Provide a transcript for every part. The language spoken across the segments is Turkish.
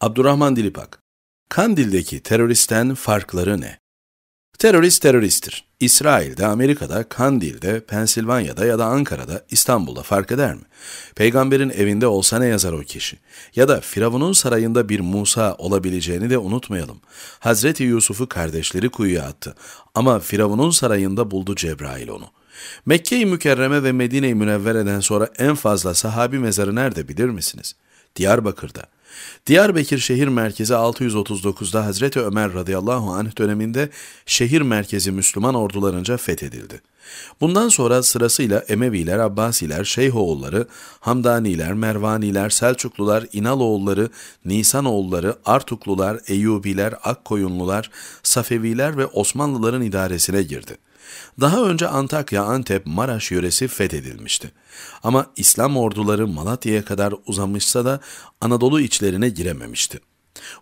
Abdurrahman Dilipak Kandil'deki teröristten farkları ne? Terörist teröristtir. İsrail'de, Amerika'da, Kandil'de, Pensilvanya'da ya da Ankara'da, İstanbul'da fark eder mi? Peygamberin evinde olsa ne yazar o kişi? Ya da Firavun'un sarayında bir Musa olabileceğini de unutmayalım. Hazreti Yusuf'u kardeşleri kuyuya attı ama Firavun'un sarayında buldu Cebrail onu. Mekke-i Mükerreme ve Medine-i Münevvere'den sonra en fazla sahabi mezarı nerede bilir misiniz? Diyarbakır'da. Diyarbakır şehir merkezi 639'da Hazreti Ömer radıyallahu anh döneminde şehir merkezi Müslüman ordularınca fethedildi. Bundan sonra sırasıyla Emeviler, Abbasiler, Şeyhoğulları, Hamdaniler, Mervaniler, Selçuklular, İnaloğulları, Nisanoğulları, Artuklular, Eyyubiler, Akkoyunlular, Safeviler ve Osmanlıların idaresine girdi. Daha önce Antakya, Antep, Maraş yöresi fethedilmişti. Ama İslam orduları Malatya'ya kadar uzanmışsa da Anadolu içlerine girememişti.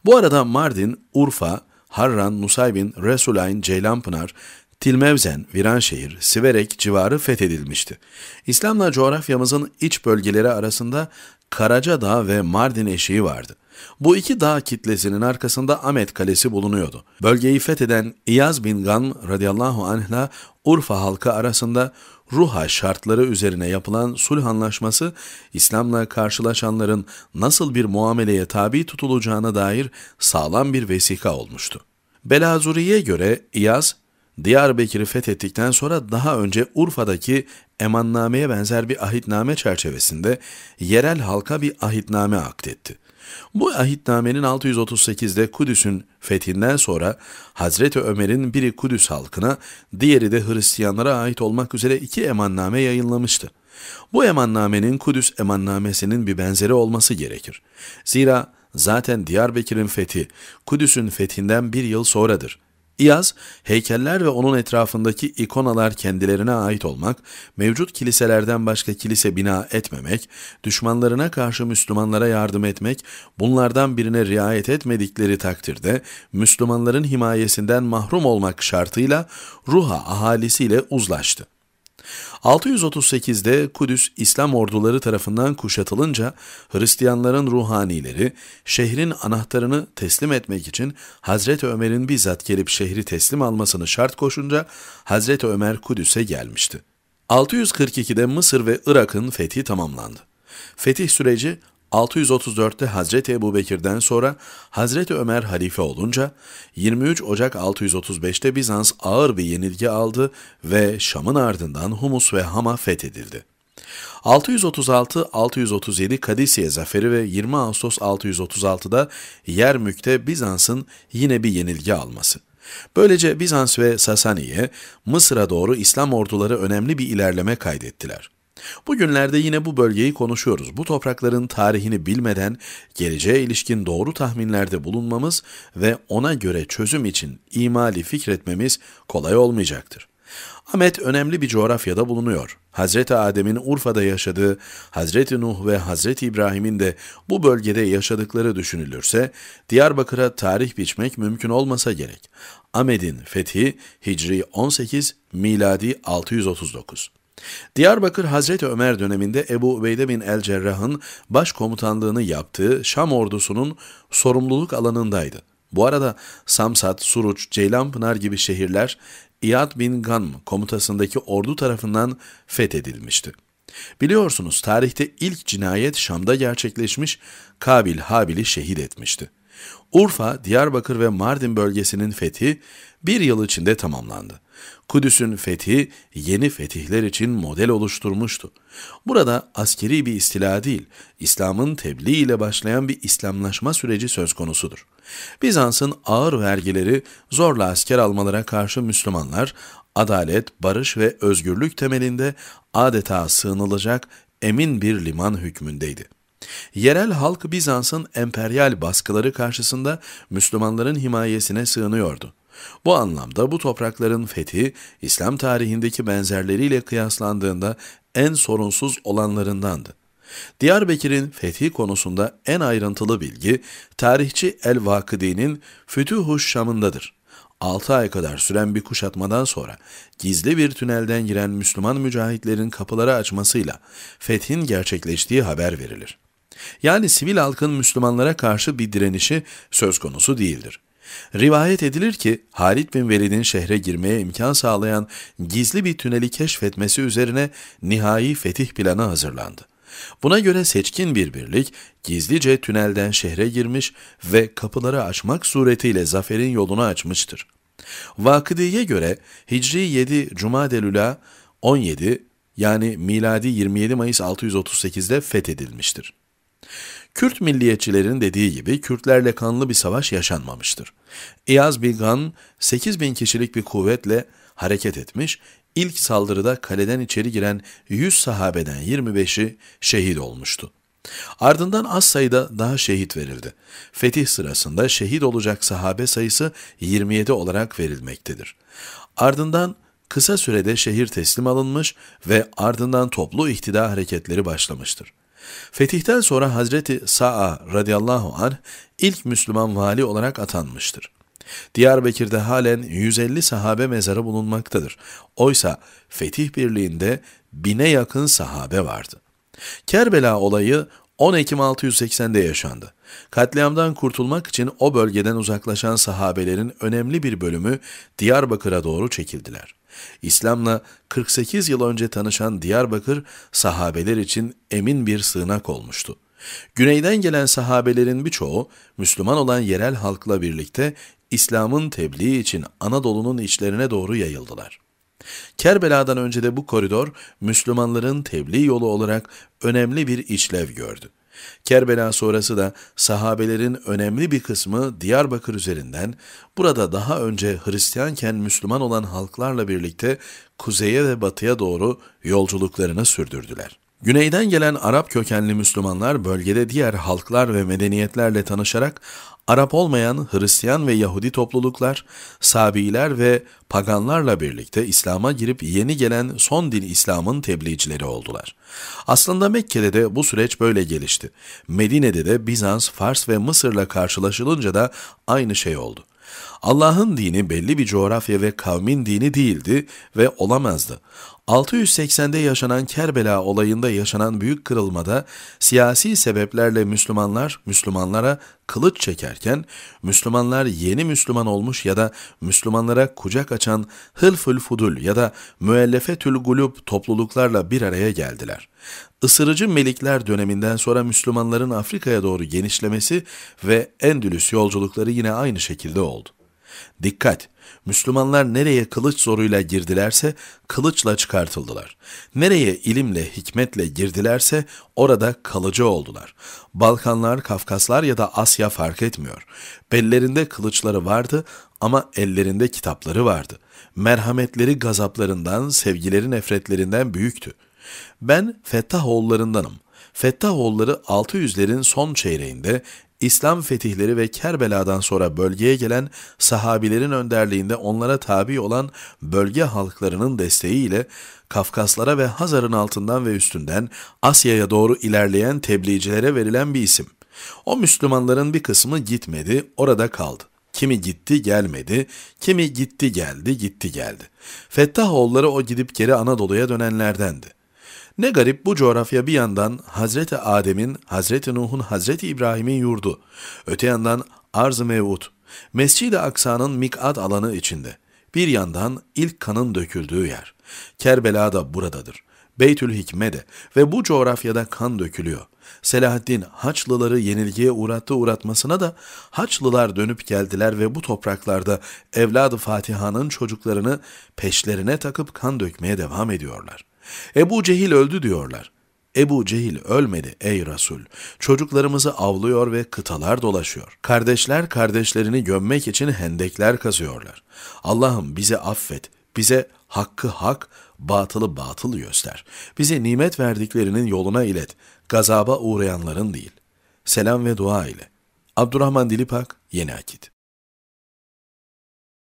Bu arada Mardin, Urfa, Harran, Nusaybin, Resulayn, Ceylanpınar, Tilmevzen, Viranşehir, Siverek civarı fethedilmişti. İslam'la coğrafyamızın iç bölgeleri arasında Karacadağ ve Mardin eşiği vardı. Bu iki dağ kitlesinin arkasında Ahmet Kalesi bulunuyordu. Bölgeyi fetheden İyaz bin Gan radıyallahu anh'la Urfa halkı arasında Ruha şartları üzerine yapılan sulh anlaşması İslam'la karşılaşanların nasıl bir muameleye tabi tutulacağına dair sağlam bir vesika olmuştu. Belazuri'ye göre İyaz Diyarbakır'ı fethettikten sonra daha önce Urfa'daki emannameye benzer bir ahitname çerçevesinde yerel halka bir ahitname aktetti. Bu ahitnamenin 638'de Kudüs'ün fethinden sonra Hazreti Ömer'in biri Kudüs halkına, diğeri de Hristiyanlara ait olmak üzere iki emanname yayınlamıştı. Bu emannamenin Kudüs emannamesinin bir benzeri olması gerekir. Zira zaten Diyarbakır'ın fethi Kudüs'ün fethinden bir yıl sonradır. İyaz, heykeller ve onun etrafındaki ikonalar kendilerine ait olmak, mevcut kiliselerden başka kilise bina etmemek, düşmanlarına karşı Müslümanlara yardım etmek, bunlardan birine riayet etmedikleri takdirde Müslümanların himayesinden mahrum olmak şartıyla Ruha ahalisiyle uzlaştı. 638'de Kudüs İslam orduları tarafından kuşatılınca Hristiyanların ruhanileri şehrin anahtarını teslim etmek için Hazreti Ömer'in bizzat gelip şehri teslim almasını şart koşunca Hazreti Ömer Kudüs'e gelmişti. 642'de Mısır ve Irak'ın fethi tamamlandı. Fetih süreci 634'te Hazreti Ebu Bekir'den sonra Hazreti Ömer halife olunca 23 Ocak 635'te Bizans ağır bir yenilgi aldı ve Şam'ın ardından Humus ve Ham'a fethedildi. 636-637 Kadisiye zaferi ve 20 Ağustos 636'da Yermük'te Bizans'ın yine bir yenilgi alması. Böylece Bizans ve Sasaniye Mısır'a doğru İslam orduları önemli bir ilerleme kaydettiler. Bugünlerde yine bu bölgeyi konuşuyoruz. Bu toprakların tarihini bilmeden geleceğe ilişkin doğru tahminlerde bulunmamız ve ona göre çözüm için imali fikretmemiz kolay olmayacaktır. Ahmet önemli bir coğrafyada bulunuyor. Hazreti Adem'in Urfa'da yaşadığı, Hazreti Nuh ve Hazreti İbrahim'in de bu bölgede yaşadıkları düşünülürse, Diyarbakır'a tarih biçmek mümkün olmasa gerek. Ahmet'in fethi Hicri 18, miladi 639. Diyarbakır Hazreti Ömer döneminde Ebu Ubeyde bin El Cerrah'ın başkomutanlığını yaptığı Şam ordusunun sorumluluk alanındaydı. Bu arada Samsat, Suruç, Ceylanpınar gibi şehirler İyad bin Ganm komutasındaki ordu tarafından fethedilmişti. Biliyorsunuz tarihte ilk cinayet Şam'da gerçekleşmiş, Kabil Habil'i şehit etmişti. Urfa, Diyarbakır ve Mardin bölgesinin fethi bir yıl içinde tamamlandı. Kudüs'ün fethi yeni fetihler için model oluşturmuştu. Burada askeri bir istila değil, İslam'ın tebliğ ile başlayan bir İslamlaşma süreci söz konusudur. Bizans'ın ağır vergileri zorla asker almalara karşı Müslümanlar, adalet, barış ve özgürlük temelinde adeta sığınılacak emin bir liman hükmündeydi. Yerel halk Bizans'ın emperyal baskıları karşısında Müslümanların himayesine sığınıyordu. Bu anlamda bu toprakların fethi, İslam tarihindeki benzerleriyle kıyaslandığında en sorunsuz olanlarındandı. Diyarbakır'ın fethi konusunda en ayrıntılı bilgi, tarihçi El-Vakıdi'nin Fütühuş Şam'ındadır. 6 ay kadar süren bir kuşatmadan sonra gizli bir tünelden giren Müslüman mücahitlerin kapıları açmasıyla fethin gerçekleştiği haber verilir. Yani sivil halkın Müslümanlara karşı bir direnişi söz konusu değildir. Rivayet edilir ki Halid bin Velid'in şehre girmeye imkan sağlayan gizli bir tüneli keşfetmesi üzerine nihai fetih planı hazırlandı. Buna göre seçkin bir birlik gizlice tünelden şehre girmiş ve kapıları açmak suretiyle zaferin yolunu açmıştır. Vakıdiye göre Hicri 7 Cumadelüla 17 yani miladi 27 Mayıs 638'de fethedilmiştir. Kürt milliyetçilerin dediği gibi Kürtlerle kanlı bir savaş yaşanmamıştır. İyaz Bilgan 8 bin kişilik bir kuvvetle hareket etmiş, ilk saldırıda kaleden içeri giren 100 sahabeden 25'i şehit olmuştu. Ardından az sayıda daha şehit verildi. Fetih sırasında şehit olacak sahabe sayısı 27 olarak verilmektedir. Ardından kısa sürede şehir teslim alınmış ve ardından toplu ihtida hareketleri başlamıştır. Fetihten sonra Hazreti Sa'a radıyallahu anh ilk Müslüman vali olarak atanmıştır. Diyarbakır'da halen 150 sahabe mezarı bulunmaktadır. Oysa fetih birliğinde bine yakın sahabe vardı. Kerbela olayı 10 Ekim 680'de yaşandı. Katliamdan kurtulmak için o bölgeden uzaklaşan sahabelerin önemli bir bölümü Diyarbakır'a doğru çekildiler. İslam'la 48 yıl önce tanışan Diyarbakır sahabeler için emin bir sığınak olmuştu. Güneyden gelen sahabelerin birçoğu Müslüman olan yerel halkla birlikte İslam'ın tebliği için Anadolu'nun içlerine doğru yayıldılar. Kerbela'dan önce de bu koridor Müslümanların tebliğ yolu olarak önemli bir işlev gördü. Kerbela sonrası da sahabelerin önemli bir kısmı Diyarbakır üzerinden, burada daha önce Hristiyanken Müslüman olan halklarla birlikte kuzeye ve batıya doğru yolculuklarını sürdürdüler. Güneyden gelen Arap kökenli Müslümanlar bölgede diğer halklar ve medeniyetlerle tanışarak Arap olmayan Hristiyan ve Yahudi topluluklar, Sabiler ve paganlarla birlikte İslam'a girip yeni gelen son din İslam'ın tebliğcileri oldular. Aslında Mekke'de de bu süreç böyle gelişti. Medine'de de Bizans, Fars ve Mısır'la karşılaşılınca da aynı şey oldu. Allah'ın dini belli bir coğrafya ve kavmin dini değildi ve olamazdı. 680'de yaşanan Kerbela olayında yaşanan büyük kırılmada siyasi sebeplerle Müslümanlar Müslümanlara kılıç çekerken Müslümanlar yeni Müslüman olmuş ya da Müslümanlara kucak açan Hılful Fudul ya da Müellefetül Gulub topluluklarla bir araya geldiler. Isırıcı Melikler döneminden sonra Müslümanların Afrika'ya doğru genişlemesi ve Endülüs yolculukları yine aynı şekilde oldu. Dikkat! Müslümanlar nereye kılıç zoruyla girdilerse kılıçla çıkartıldılar. Nereye ilimle, hikmetle girdilerse orada kalıcı oldular. Balkanlar, Kafkaslar ya da Asya fark etmiyor. Bellerinde kılıçları vardı ama ellerinde kitapları vardı. Merhametleri gazaplarından, sevgileri nefretlerinden büyüktü. Ben Fettahoğullarındanım. Fettahoğulları 600'lerin son çeyreğinde İslam fetihleri ve Kerbela'dan sonra bölgeye gelen sahabilerin önderliğinde onlara tabi olan bölge halklarının desteğiyle Kafkaslara ve Hazar'ın altından ve üstünden Asya'ya doğru ilerleyen tebliğcilere verilen bir isim. O Müslümanların bir kısmı gitmedi, orada kaldı. Kimi gitti gelmedi, kimi gitti geldi gitti geldi. Fettahoğulları o gidip geri Anadolu'ya dönenlerdendi. Ne garip bu coğrafya bir yandan Hazreti Adem'in, Hazreti Nuh'un, Hazreti İbrahim'in yurdu. Öte yandan arz-ı mevut, Mescid-i Aksa'nın mikat alanı içinde. Bir yandan ilk kanın döküldüğü yer. Kerbela da buradadır. Beytül Hikme de ve bu coğrafyada kan dökülüyor. Selahaddin Haçlıları yenilgiye uğrattı uğratmasına da Haçlılar dönüp geldiler ve bu topraklarda evladı Fatiha'nın çocuklarını peşlerine takıp kan dökmeye devam ediyorlar. Ebu Cehil öldü diyorlar. Ebu Cehil ölmedi ey Resul. Çocuklarımızı avlıyor ve kıtalar dolaşıyor. Kardeşler kardeşlerini gömmek için hendekler kazıyorlar. Allah'ım bizi affet, bize hakkı hak, batılı batıl göster. Bize nimet verdiklerinin yoluna ilet, gazaba uğrayanların değil. Selam ve dua ile. Abdurrahman Dilipak, Yeni Akit